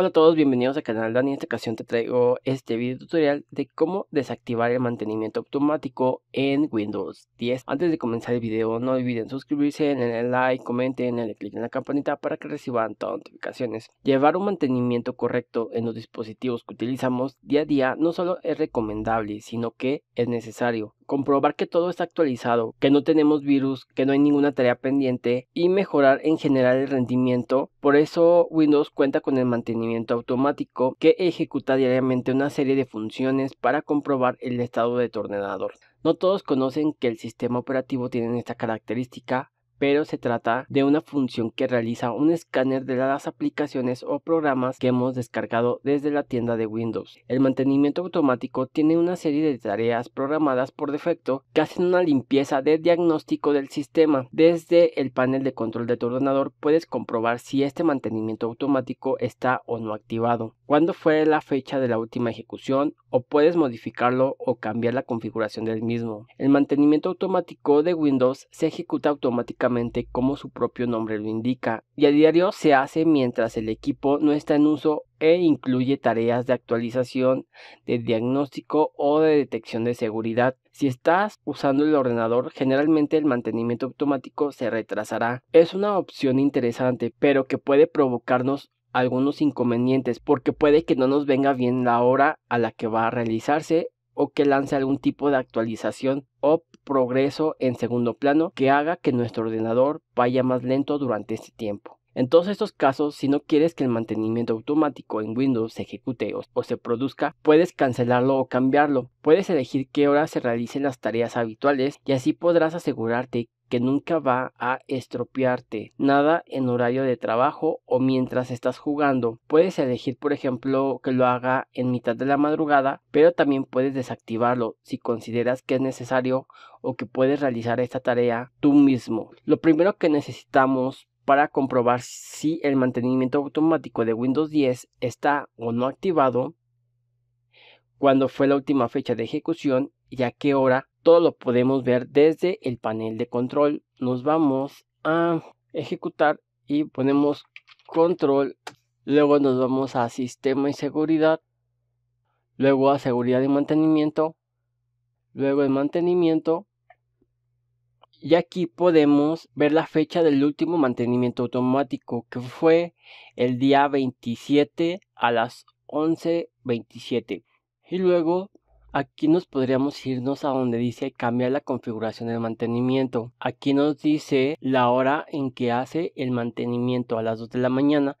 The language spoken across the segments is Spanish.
Hola a todos, bienvenidos al canal Dani. En esta ocasión te traigo este video tutorial de cómo desactivar el mantenimiento automático en Windows 10. Antes de comenzar el video, no olviden suscribirse, denle like, comenten, denle clic en la campanita para que reciban todas las notificaciones. Llevar un mantenimiento correcto en los dispositivos que utilizamos día a día no solo es recomendable, sino que es necesario comprobar que todo está actualizado, que no tenemos virus, que no hay ninguna tarea pendiente y mejorar en general el rendimiento. Por eso Windows cuenta con el mantenimiento automático que ejecuta diariamente una serie de funciones para comprobar el estado de tu ordenador. No todos conocen que el sistema operativo tiene esta característica, pero se trata de una función que realiza un escáner de las aplicaciones o programas que hemos descargado desde la tienda de Windows. El mantenimiento automático tiene una serie de tareas programadas por defecto que hacen una limpieza de diagnóstico del sistema. Desde el panel de control de tu ordenador puedes comprobar si este mantenimiento automático está o no activado, cuándo fue la fecha de la última ejecución o puedes modificarlo o cambiar la configuración del mismo. El mantenimiento automático de Windows se ejecuta automáticamente como su propio nombre lo indica y a diario se hace mientras el equipo no está en uso e incluye tareas de actualización, de diagnóstico o de detección de seguridad. Si estás usando el ordenador, generalmente el mantenimiento automático se retrasará. Es una opción interesante, pero que puede provocarnos algunos inconvenientes porque puede que no nos venga bien la hora a la que va a realizarse o que lance algún tipo de actualización o progreso en segundo plano que haga que nuestro ordenador vaya más lento durante este tiempo. En todos estos casos, si no quieres que el mantenimiento automático en Windows se ejecute o, se produzca, puedes cancelarlo o cambiarlo. Puedes elegir qué hora se realicen las tareas habituales y así podrás asegurarte que nunca va a estropearte. Nada en horario de trabajo o mientras estás jugando. Puedes elegir, por ejemplo, que lo haga en mitad de la madrugada, pero también puedes desactivarlo si consideras que es necesario o que puedes realizar esta tarea tú mismo. Lo primero que necesitamos para comprobar si el mantenimiento automático de Windows 10 está o no activado, cuándo fue la última fecha de ejecución y a qué hora todo lo podemos ver desde el panel de control. Nos vamos a ejecutar y ponemos control. Luego nos vamos a sistema y seguridad. Luego a seguridad y mantenimiento. Luego el mantenimiento. Y aquí podemos ver la fecha del último mantenimiento automático que fue el día 27 a las 11.27. Y luego Aquí nos podríamos irnos a donde dice cambiar la configuración del mantenimiento. Aquí nos dice la hora en que hace el mantenimiento a las 2 de la mañana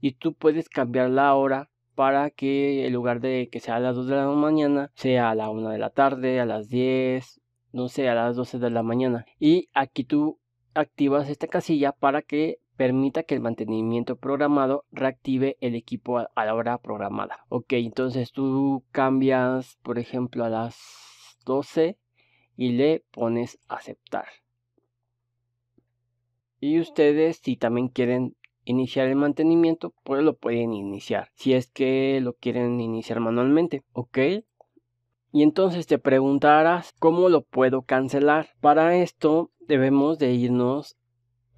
y tú puedes cambiar la hora para que en lugar de que sea a las 2 de la mañana sea a la 1 de la tarde, a las 10, no sé, a las 12 de la mañana. Y aquí tú activas esta casilla para que permita que el mantenimiento programado reactive el equipo a la hora programada. Ok, entonces tú cambias, por ejemplo, a las 12 y le pones aceptar. Y ustedes, si también quieren iniciar el mantenimiento, pues lo pueden iniciar. Si es que lo quieren iniciar manualmente, ok. Y entonces te preguntarás cómo lo puedo cancelar. Para esto debemos de irnos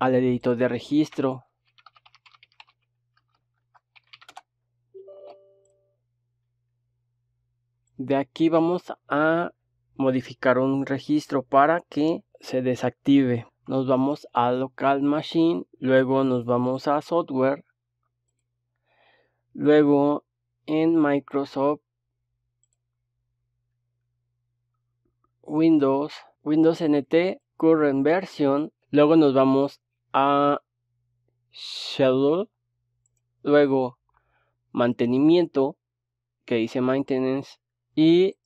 al editor de registro. De aquí vamos a modificar un registro para que se desactive. Nos vamos a local machine, luego nos vamos a software, luego en Microsoft Windows, Windows NT Current Version, luego nos vamos a schedule, luego mantenimiento, que dice maintenance, y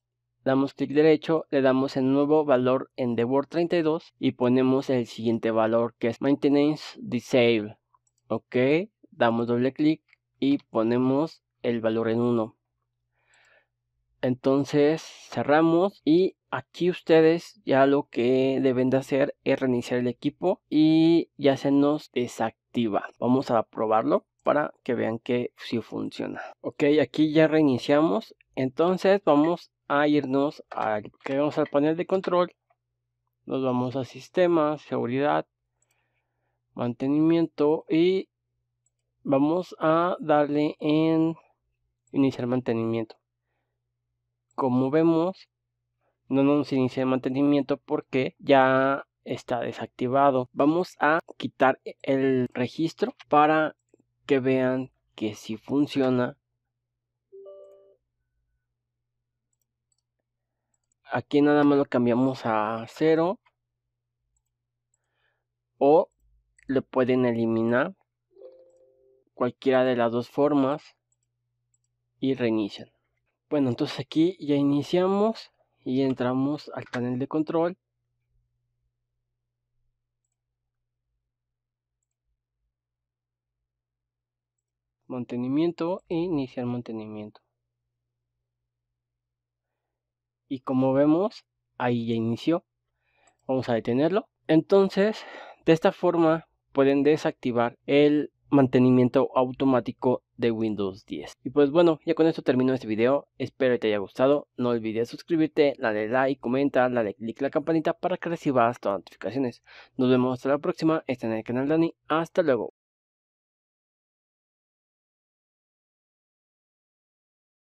damos clic derecho, le damos el nuevo valor en the word 32 y ponemos el siguiente valor que es maintenance disable. Ok, damos doble clic y ponemos el valor en 1. Entonces cerramos y Aquí ustedes ya lo que deben de hacer es reiniciar el equipo y ya se nos desactiva. Vamos a probarlo para que vean que si funciona. Ok, aquí ya reiniciamos. Entonces vamos a irnos al, que vamos al panel de control. Nos vamos a sistema seguridad, mantenimiento y vamos a darle en iniciar mantenimiento. Como vemos, no nos inicia el mantenimiento porque ya está desactivado. Vamos a quitar e-, el registro para que vean que si funciona. Aquí nada más lo cambiamos a cero. o lo pueden eliminar cualquiera de las dos formas y reinician. Bueno, entonces aquí ya iniciamos y entramos al panel de control mantenimiento e iniciar mantenimiento y como vemos ahí ya inició vamos a detenerlo entonces de esta forma pueden desactivar el mantenimiento automático de Windows 10. Y pues bueno, ya con esto termino este video, espero que te haya gustado, no olvides suscribirte, darle like, comenta, darle click la campanita para que recibas todas las notificaciones. Nos vemos hasta la próxima, está en el canal Dani, hasta luego.